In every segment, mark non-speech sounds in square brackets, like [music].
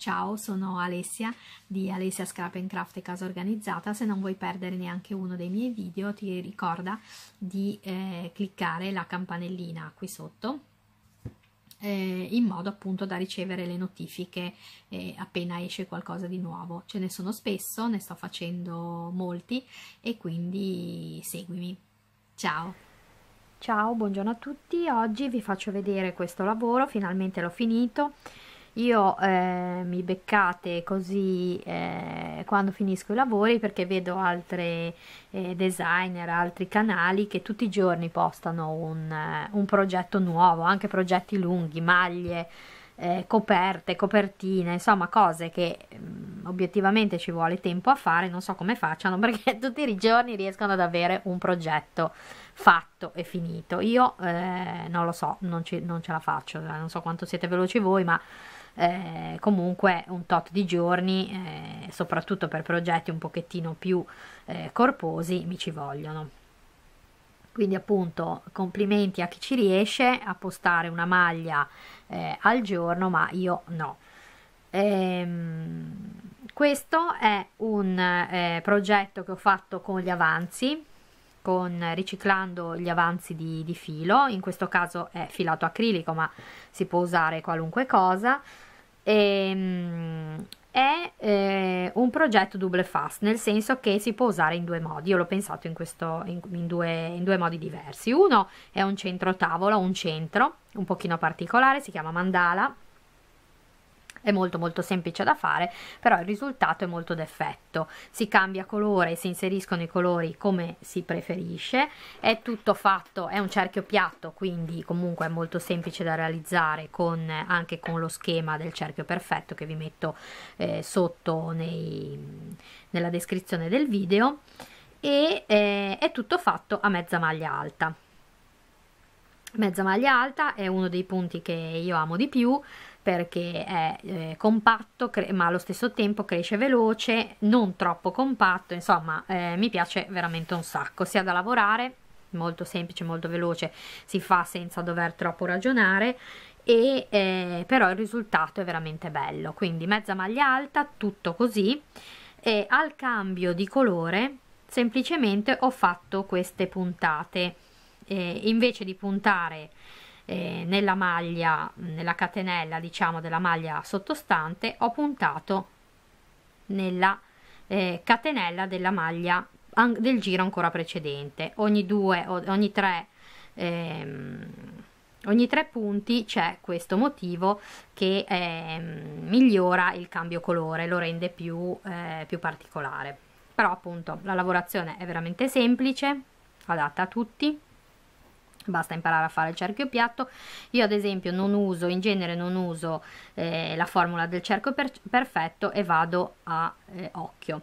Ciao, sono Alessia di Alessia Scrap and Craft e Casa Organizzata. Se non vuoi perdere neanche uno dei miei video, ti ricorda di eh, cliccare la campanellina qui sotto eh, in modo appunto da ricevere le notifiche eh, appena esce qualcosa di nuovo. Ce ne sono spesso, ne sto facendo molti e quindi seguimi. Ciao! Ciao, buongiorno a tutti. Oggi vi faccio vedere questo lavoro, finalmente l'ho finito io eh, mi beccate così eh, quando finisco i lavori perché vedo altri eh, designer, altri canali che tutti i giorni postano un, eh, un progetto nuovo, anche progetti lunghi, maglie, eh, coperte, copertine, insomma cose che mh, mm, obiettivamente ci vuole tempo a fare, non so come facciano [laughs] perché tutti i giorni riescono ad avere un progetto fatto e finito. Io eh, non lo so, non, ci, non ce la faccio, cioè, non so quanto siete veloci voi, ma eh, comunque un tot di giorni, eh, soprattutto per progetti un pochettino più eh, corposi, mi ci vogliono. Quindi appunto complimenti a chi ci riesce a postare una maglia eh, al giorno, ma io no. Ehm, questo è un eh, progetto che ho fatto con gli avanzi con, riciclando gli avanzi di, di filo, in questo caso è filato acrilico ma si può usare qualunque cosa. E, ehm, è eh, un progetto double fast, nel senso che si può usare in due modi. Io l'ho pensato in, questo, in, in, due, in, due, modi diversi. Uno è un centro tavola, un centro un pochino particolare, si chiama mandala è molto molto semplice da fare però il risultato è molto d'effetto si cambia colore si inseriscono i colori come si preferisce è tutto fatto è un cerchio piatto quindi comunque è molto semplice da realizzare con anche con lo schema del cerchio perfetto che vi metto eh, sotto nei, nella descrizione del video e eh, è tutto fatto a mezza maglia alta mezza maglia alta è uno dei punti che io amo di più perché è eh, compatto ma allo stesso tempo cresce veloce, non troppo compatto, insomma eh, mi piace veramente un sacco, sia da lavorare, molto semplice, molto veloce, si fa senza dover troppo ragionare e eh, però il risultato è veramente bello, quindi mezza maglia alta, tutto così e al cambio di colore semplicemente ho fatto queste puntate eh, invece di puntare eh, nella maglia, nella catenella diciamo della maglia sottostante, ho puntato nella eh, catenella della maglia del giro ancora precedente. Ogni due, ogni tre, ehm, ogni tre punti c'è questo motivo che ehm, migliora il cambio colore, lo rende più, eh, più particolare. Però appunto la lavorazione è veramente semplice, adatta a tutti basta imparare a fare il cerchio piatto io ad esempio non uso in genere non uso eh, la formula del cerchio per perfetto e vado a eh, occhio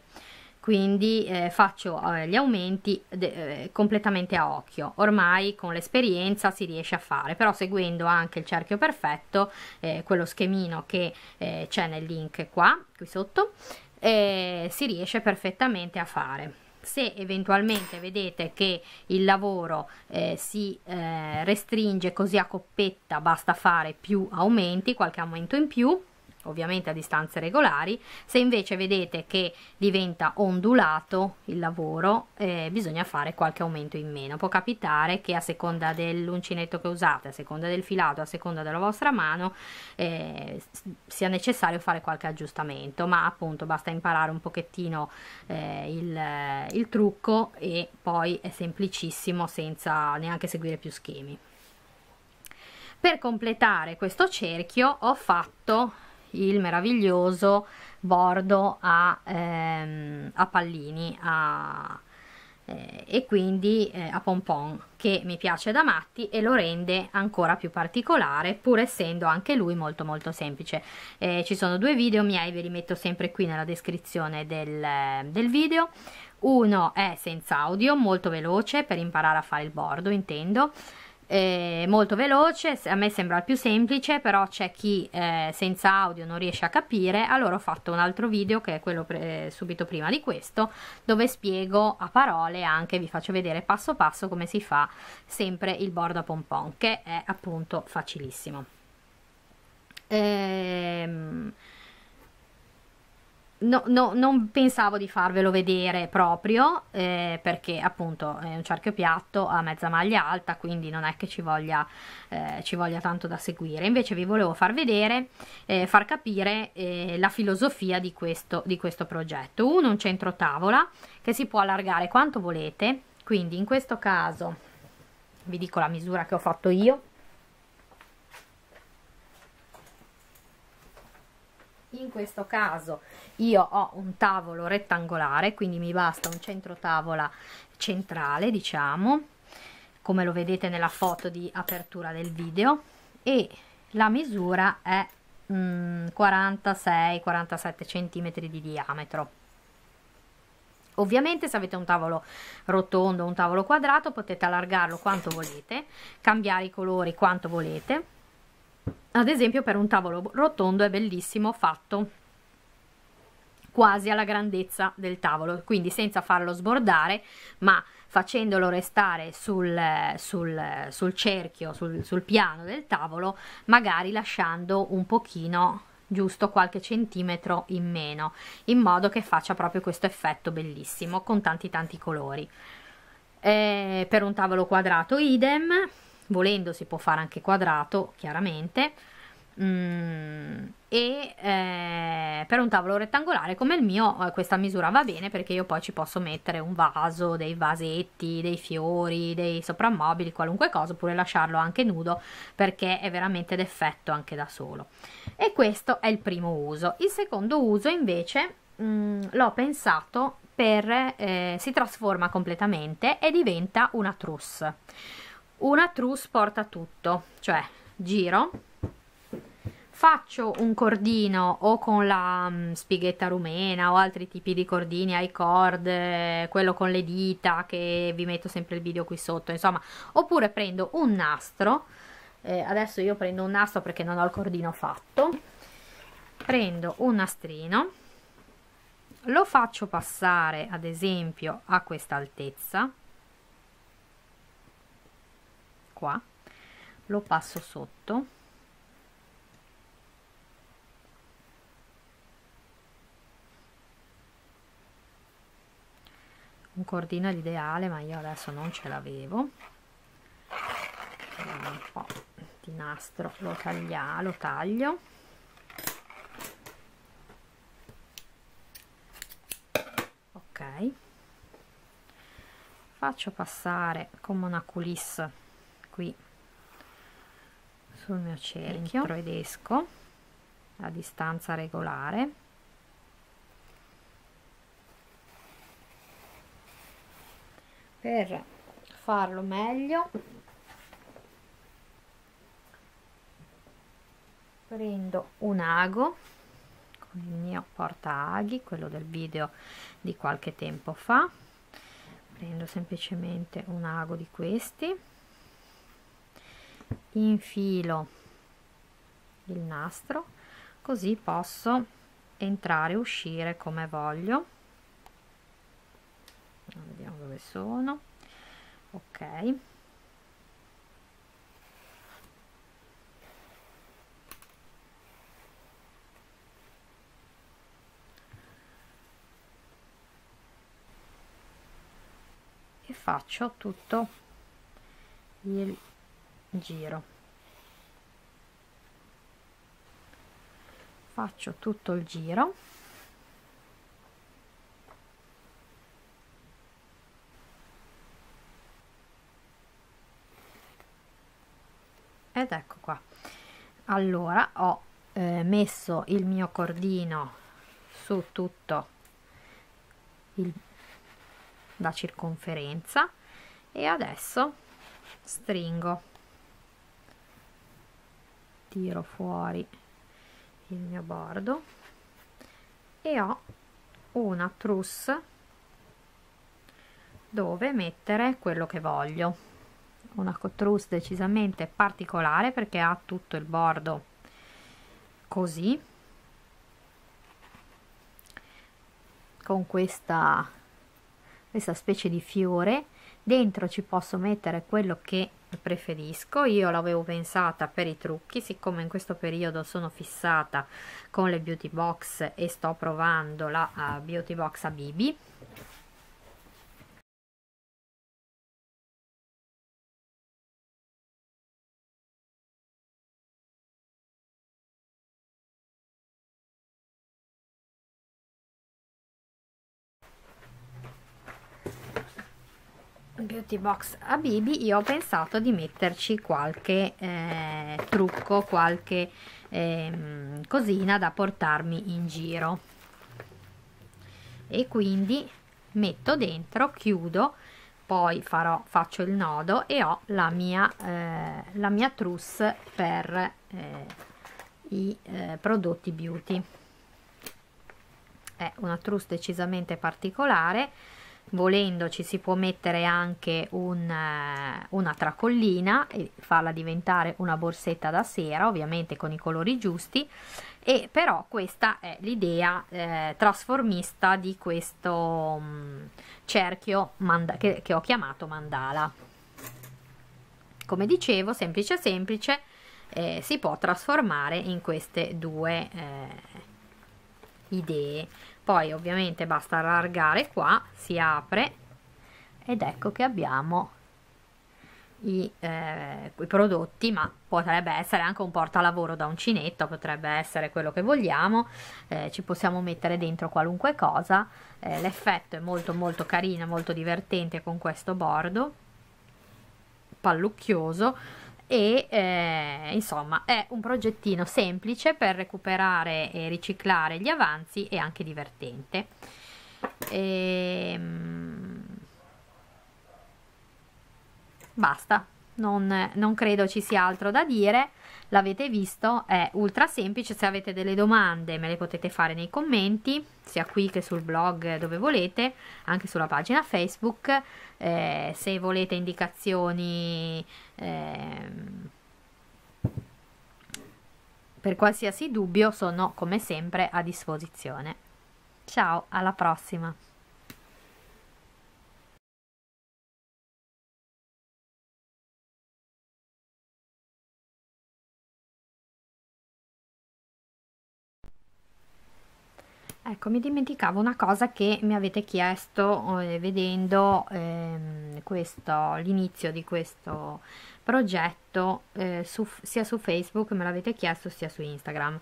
quindi eh, faccio eh, gli aumenti eh, completamente a occhio ormai con l'esperienza si riesce a fare però seguendo anche il cerchio perfetto eh, quello schemino che c'è nel link qua qui sotto si riesce perfettamente a fare se eventualmente vedete che il lavoro eh, si eh, restringe così a coppetta basta fare più aumenti qualche aumento in più ovviamente a distanze regolari, se invece vedete che diventa ondulato il lavoro eh, bisogna fare qualche aumento in meno, può capitare che a seconda dell'uncinetto che usate, a seconda del filato, a seconda della vostra mano eh, sia necessario fare qualche aggiustamento, ma appunto basta imparare un pochettino eh, il, il trucco e poi è semplicissimo senza neanche seguire più schemi. Per completare questo cerchio ho fatto il meraviglioso bordo a, ehm, a pallini a, eh, e quindi eh, a pompon che mi piace da matti e lo rende ancora più particolare pur essendo anche lui molto molto semplice eh, ci sono due video miei ve li metto sempre qui nella descrizione del, del video uno è senza audio molto veloce per imparare a fare il bordo intendo eh, molto veloce, a me sembra il più semplice, però c'è chi eh, senza audio non riesce a capire, allora ho fatto un altro video che è quello pre- subito prima di questo, dove spiego a parole anche, vi faccio vedere passo passo come si fa sempre il bordo a pompon, che è appunto facilissimo. Ehm No, no, non pensavo di farvelo vedere proprio eh, perché appunto è un cerchio piatto a mezza maglia alta quindi non è che ci voglia, eh, ci voglia tanto da seguire invece vi volevo far vedere eh, far capire eh, la filosofia di questo, di questo progetto uno un centro tavola che si può allargare quanto volete quindi in questo caso vi dico la misura che ho fatto io in questo caso io ho un tavolo rettangolare quindi mi basta un centro tavola centrale diciamo come lo vedete nella foto di apertura del video e la misura è 46 47 cm di diametro ovviamente se avete un tavolo rotondo o un tavolo quadrato potete allargarlo quanto volete cambiare i colori quanto volete ad esempio per un tavolo rotondo è bellissimo fatto quasi alla grandezza del tavolo, quindi senza farlo sbordare, ma facendolo restare sul, sul, sul cerchio, sul, sul, piano del tavolo, magari lasciando un pochino giusto qualche centimetro in meno, in modo che faccia proprio questo effetto bellissimo con tanti tanti colori. Eh, per un tavolo quadrato idem, volendo si può fare anche quadrato chiaramente mm, e eh, per un tavolo rettangolare come il mio eh, questa misura va bene perché io poi ci posso mettere un vaso dei vasetti dei fiori dei soprammobili qualunque cosa oppure lasciarlo anche nudo perché è veramente d'effetto anche da solo e questo è il primo uso il secondo uso invece mm, l'ho pensato per eh, si trasforma completamente e diventa una trousse una trousse porta tutto cioè giro faccio un cordino o con la mh, mm, spighetta rumena o altri tipi di cordini ai cord eh, quello con le dita che vi metto sempre il video qui sotto insomma oppure prendo un nastro eh, adesso io prendo un nastro perché non ho il cordino fatto prendo un nastrino lo faccio passare ad esempio a questa altezza qua lo passo sotto un cordino è l'ideale ma io adesso non ce l'avevo un po' di nastro lo, taglia, lo taglio ok faccio passare come una culisse qui sul mio cerchio ed esco a distanza regolare per farlo meglio prendo un ago con il mio porta aghi quello del video di qualche tempo fa prendo semplicemente un ago di questi infilo il nastro così posso entrare e uscire come voglio vediamo dove sono ok e faccio tutto il giro faccio tutto il giro ed ecco qua allora ho eh, messo il mio cordino su tutto il, la circonferenza e adesso stringo tiro fuori il mio bordo e ho una trousse dove mettere quello che voglio una trousse decisamente particolare perché ha tutto il bordo così con questa questa specie di fiore dentro ci posso mettere quello che preferisco io l'avevo pensata per i trucchi siccome in questo periodo sono fissata con le beauty box e sto provando la uh, beauty box a bibi beauty box a bibi io ho pensato di metterci qualche eh, trucco qualche eh, cosina da portarmi in giro e quindi metto dentro chiudo poi farò faccio il nodo e ho la mia eh, la mia trousse per eh, i eh, prodotti beauty è una trousse decisamente particolare volendo ci si può mettere anche un, eh, una tracollina e farla diventare una borsetta da sera ovviamente con i colori giusti e però questa è l'idea eh, trasformista di questo mh, mm, cerchio che, che ho chiamato mandala come dicevo semplice semplice eh, si può trasformare in queste due eh, idee poi ovviamente basta allargare qua si apre ed ecco che abbiamo i, eh, i, prodotti, ma potrebbe essere anche un portalavoro da uncinetto, potrebbe essere quello che vogliamo, eh, ci possiamo mettere dentro qualunque cosa, eh, l'effetto è molto molto carino, molto divertente con questo bordo pallucchioso, e eh, insomma è un progettino semplice per recuperare e riciclare gli avanzi e anche divertente. E, ehm, basta, non, non credo ci sia altro da dire l'avete visto è ultra semplice se avete delle domande me le potete fare nei commenti sia qui che sul blog dove volete anche sulla pagina facebook eh, se volete indicazioni eh, per qualsiasi dubbio sono come sempre a disposizione ciao alla prossima Ecco, mi dimenticavo una cosa che mi avete chiesto eh, vedendo ehm, l'inizio di questo progetto, eh, su, sia su Facebook me l'avete chiesto sia su Instagram.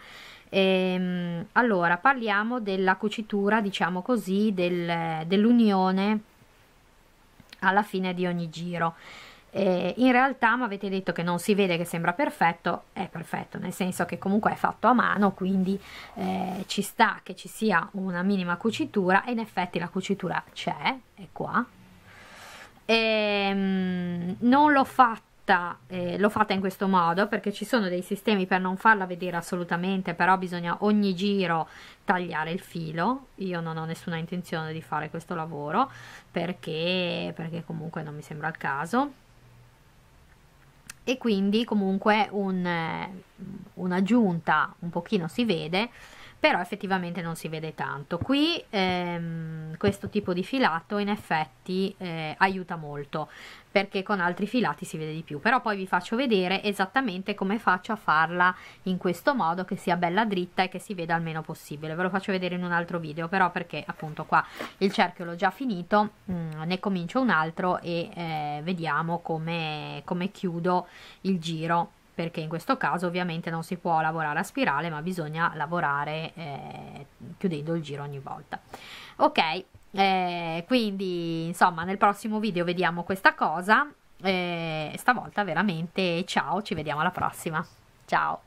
Ehm, allora, parliamo della cucitura, diciamo così, del, dell'unione alla fine di ogni giro eh, in realtà mi avete detto che non si vede che sembra perfetto, è perfetto, nel senso che comunque è fatto a mano, quindi eh, ci sta che ci sia una minima cucitura e in effetti la cucitura c'è, è qua. E, ehm, mh, non l'ho fatto eh, l'ho fatta in questo modo perché ci sono dei sistemi per non farla vedere assolutamente però bisogna ogni giro tagliare il filo io non ho nessuna intenzione di fare questo lavoro perché, perché comunque non mi sembra il caso e quindi comunque un, eh, un'aggiunta un pochino si vede però effettivamente non si vede tanto qui ehm, questo tipo di filato in effetti eh, aiuta molto perché con altri filati si vede di più però poi vi faccio vedere esattamente come faccio a farla in questo modo che sia bella dritta e che si veda il meno possibile ve lo faccio vedere in un altro video però perché appunto qua il cerchio l'ho già finito mh, mm, ne comincio un altro e eh, vediamo come, come chiudo il giro perché in questo caso ovviamente non si può lavorare a spirale ma bisogna lavorare eh, chiudendo il giro ogni volta ok eh, quindi insomma nel prossimo video vediamo questa cosa eh, stavolta veramente ciao ci vediamo alla prossima ciao